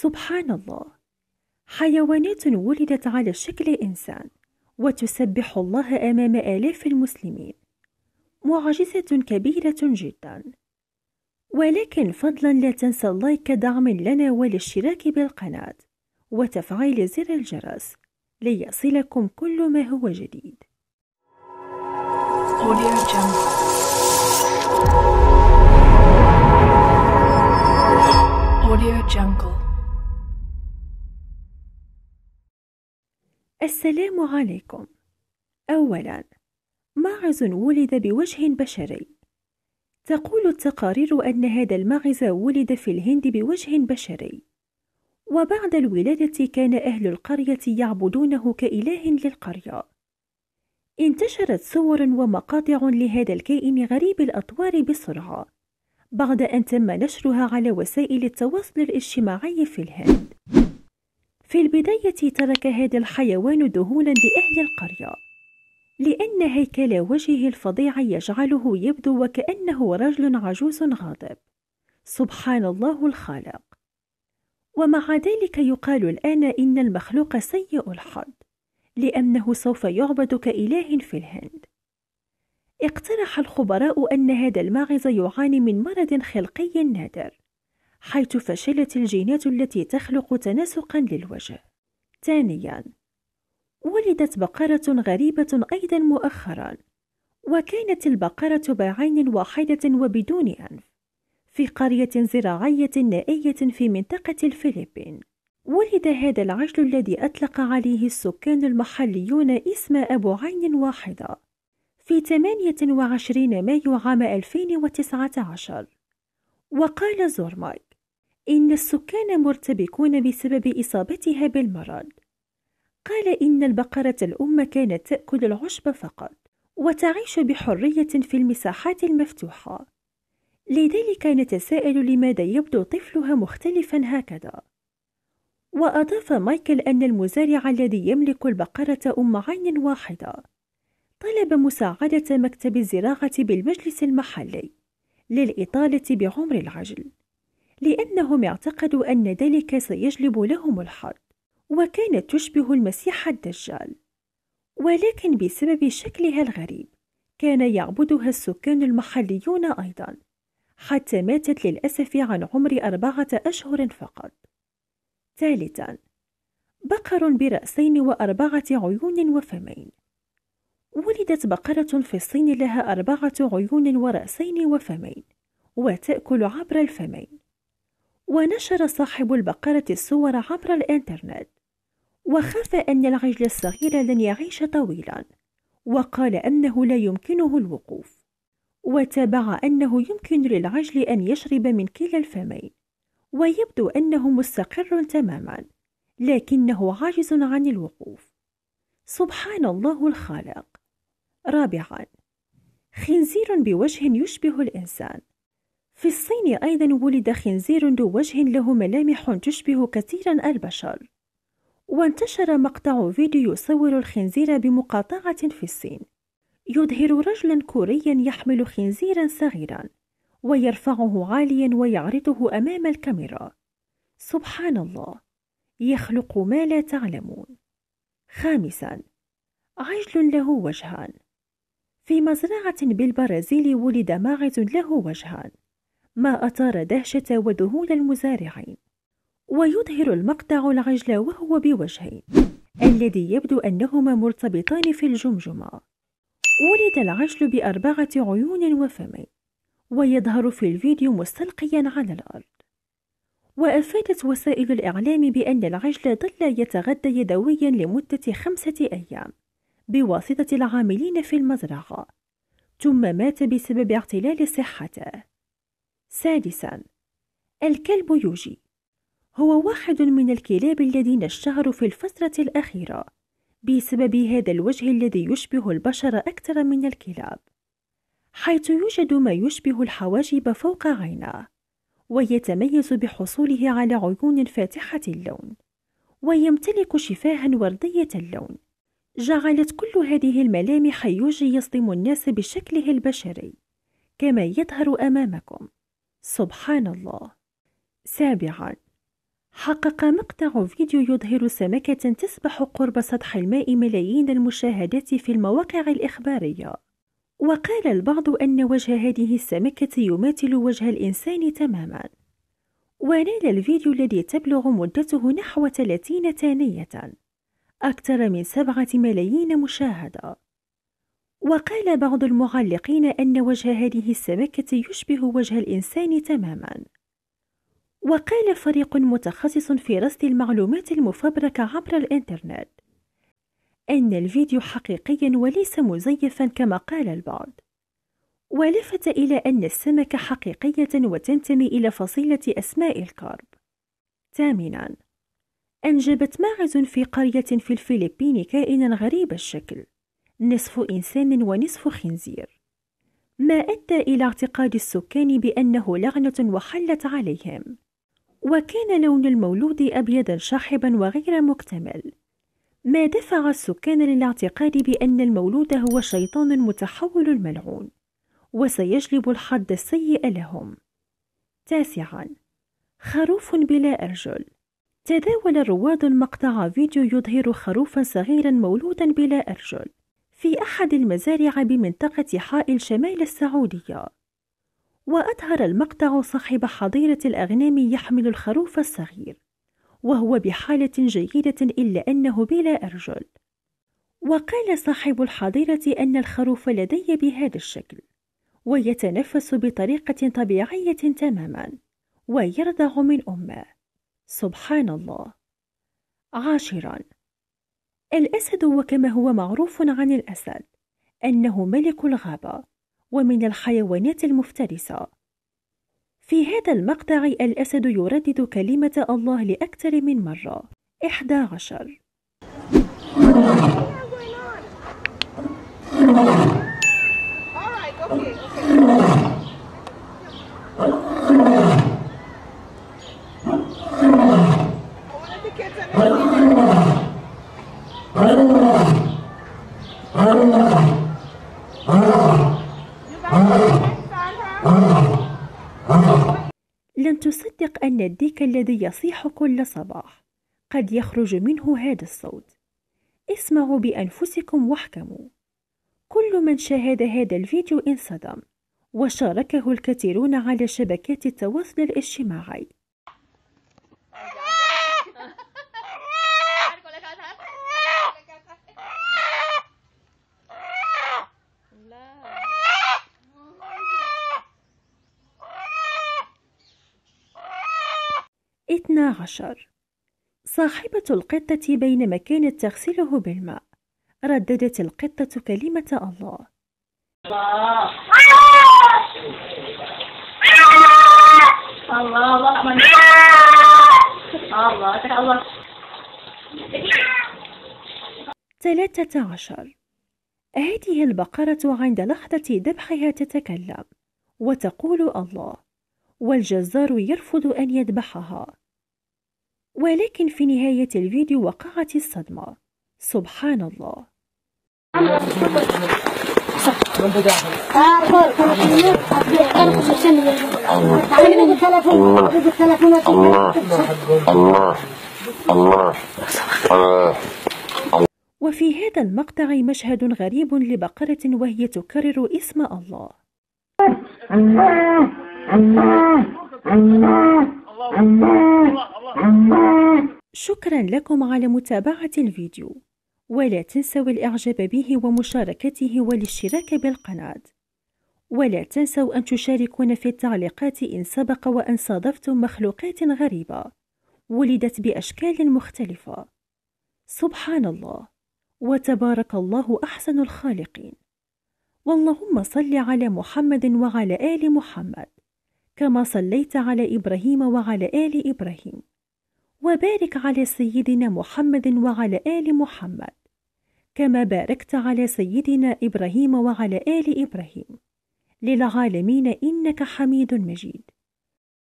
سبحان الله حيوانات ولدت على شكل إنسان وتسبح الله أمام آلاف المسلمين معجزة كبيرة جدا ولكن فضلا لا تنسى اللايك دعم لنا والاشتراك بالقناة وتفعيل زر الجرس ليصلكم كل ما هو جديد Audio Jungle. Audio Jungle. السلام عليكم أولا ماعز ولد بوجه بشري تقول التقارير أن هذا الماعز ولد في الهند بوجه بشري وبعد الولادة كان أهل القرية يعبدونه كإله للقرية انتشرت صور ومقاطع لهذا الكائن غريب الأطوار بسرعة بعد أن تم نشرها على وسائل التواصل الاجتماعي في الهند في البداية ترك هذا الحيوان ذهولا لأهل القرية لأن هيكل وجهه الفظيع يجعله يبدو وكأنه رجل عجوز غاضب سبحان الله الخالق ومع ذلك يقال الآن إن المخلوق سيء الحظ لأنه سوف يعبد كإله في الهند اقترح الخبراء أن هذا الماعز يعاني من مرض خلقي نادر حيث فشلت الجينات التي تخلق تناسقا للوجه ثانيا ولدت بقرة غريبة أيضا مؤخرا وكانت البقرة بعين واحدة وبدون أنف في قرية زراعية نائية في منطقة الفلبين ولد هذا العجل الذي أطلق عليه السكان المحليون اسم أبو عين واحدة في 28 مايو عام 2019 وقال زورماي إن السكان مرتبكون بسبب إصابتها بالمرض. قال إن البقرة الأم كانت تأكل العشب فقط، وتعيش بحرية في المساحات المفتوحة. لذلك نتساءل لماذا يبدو طفلها مختلفا هكذا. وأضاف مايكل أن المزارع الذي يملك البقرة أم عين واحدة طلب مساعدة مكتب الزراعة بالمجلس المحلي للإطالة بعمر العجل لأنهم اعتقدوا أن ذلك سيجلب لهم الحظ، وكانت تشبه المسيح الدجال ولكن بسبب شكلها الغريب كان يعبدها السكان المحليون أيضا حتى ماتت للأسف عن عمر أربعة أشهر فقط ثالثا بقر برأسين وأربعة عيون وفمين ولدت بقرة في الصين لها أربعة عيون ورأسين وفمين وتأكل عبر الفمين ونشر صاحب البقرة الصور عبر الإنترنت وخاف أن العجل الصغير لن يعيش طويلا وقال أنه لا يمكنه الوقوف وتابع أنه يمكن للعجل أن يشرب من كلا الفمين ويبدو أنه مستقر تماما لكنه عاجز عن الوقوف سبحان الله الخالق رابعا خنزير بوجه يشبه الإنسان في الصين أيضا ولد خنزير ذو وجه له ملامح تشبه كثيرا البشر وانتشر مقطع فيديو يصور الخنزير بمقاطعة في الصين يظهر رجلا كوريا يحمل خنزيرا صغيرا ويرفعه عاليا ويعرضه أمام الكاميرا سبحان الله يخلق ما لا تعلمون خامسا عجل له وجهان في مزرعة بالبرازيل ولد ماعز له وجهان ما أثار دهشة وذهول المزارعين ويظهر المقطع العجل وهو بوجهين الذي يبدو أنهما مرتبطان في الجمجمة ولد العجل بأربعة عيون وفمين ويظهر في الفيديو مستلقيا على الأرض وأفادت وسائل الإعلام بأن العجل ظل يتغذى يدويا لمدة خمسة أيام بواسطة العاملين في المزرعة ثم مات بسبب اعتلال صحته سادسا الكلب يوجي هو واحد من الكلاب الذين اشتهروا في الفترة الأخيرة بسبب هذا الوجه الذي يشبه البشر أكثر من الكلاب حيث يوجد ما يشبه الحواجب فوق عينه ويتميز بحصوله على عيون فاتحة اللون ويمتلك شفاها وردية اللون جعلت كل هذه الملامح يوجي يصدم الناس بشكله البشري كما يظهر أمامكم سبحان الله سابعا حقق مقطع فيديو يظهر سمكة تسبح قرب سطح الماء ملايين المشاهدات في المواقع الإخبارية وقال البعض أن وجه هذه السمكة يماثل وجه الإنسان تماما ونال الفيديو الذي تبلغ مدته نحو 30 ثانية أكثر من سبعة ملايين مشاهدة وقال بعض المعلقين أن وجه هذه السمكة يشبه وجه الإنسان تماما وقال فريق متخصص في رصد المعلومات المفبركة عبر الإنترنت أن الفيديو حقيقي وليس مزيفا كما قال البعض ولفت إلى أن السمكة حقيقية وتنتمي إلى فصيلة أسماء الكرب ثامناً أنجبت ماعز في قرية في الفلبين كائنا غريب الشكل نصف إنسان ونصف خنزير ما أدى إلى اعتقاد السكان بأنه لعنة وحلت عليهم وكان لون المولود أبيضا شاحبا وغير مكتمل ما دفع السكان للاعتقاد بأن المولود هو شيطان متحول ملعون وسيجلب الحد السيء لهم تاسعا خروف بلا أرجل تداول الرواد مقطع فيديو يظهر خروفا صغيرا مولودا بلا أرجل في أحد المزارع بمنطقة حائل شمال السعودية وأظهر المقطع صاحب حظيرة الأغنام يحمل الخروف الصغير وهو بحالة جيدة إلا أنه بلا أرجل وقال صاحب الحظيرة أن الخروف لدي بهذا الشكل ويتنفس بطريقة طبيعية تماما ويرضع من أمه سبحان الله عاشرا الأسد وكما هو معروف عن الأسد أنه ملك الغابة ومن الحيوانات المفترسة في هذا المقطع الأسد يردد كلمة الله لأكثر من مرة إحدى عشر لن تصدق أن الديك الذي يصيح كل صباح قد يخرج منه هذا الصوت اسمعوا بأنفسكم واحكموا كل من شاهد هذا الفيديو انصدم وشاركه الكثيرون على شبكات التواصل الاجتماعي 12 صاحبة القطة بينما كانت تغسله بالماء رددت القطة كلمة الله الله الله الله الله ثلاثة عشر هذه البقرة عند لحظة ذبحها تتكلم وتقول الله والجزار يرفض أن يذبحها ولكن في نهاية الفيديو وقعت الصدمة سبحان الله وفي هذا المقطع مشهد غريب لبقرة وهي تكرر اسم الله الله الله الله الله شكرا لكم على متابعة الفيديو ولا تنسوا الإعجاب به ومشاركته والاشتراك بالقناة ولا تنسوا أن تشاركونا في التعليقات إن سبق وأن صادفتم مخلوقات غريبة ولدت بأشكال مختلفة سبحان الله وتبارك الله أحسن الخالقين واللهم صل على محمد وعلى آل محمد كما صليت على إبراهيم وعلى آل إبراهيم وبارك على سيدنا محمد وعلى آل محمد كما باركت على سيدنا إبراهيم وعلى آل إبراهيم للعالمين إنك حميد مجيد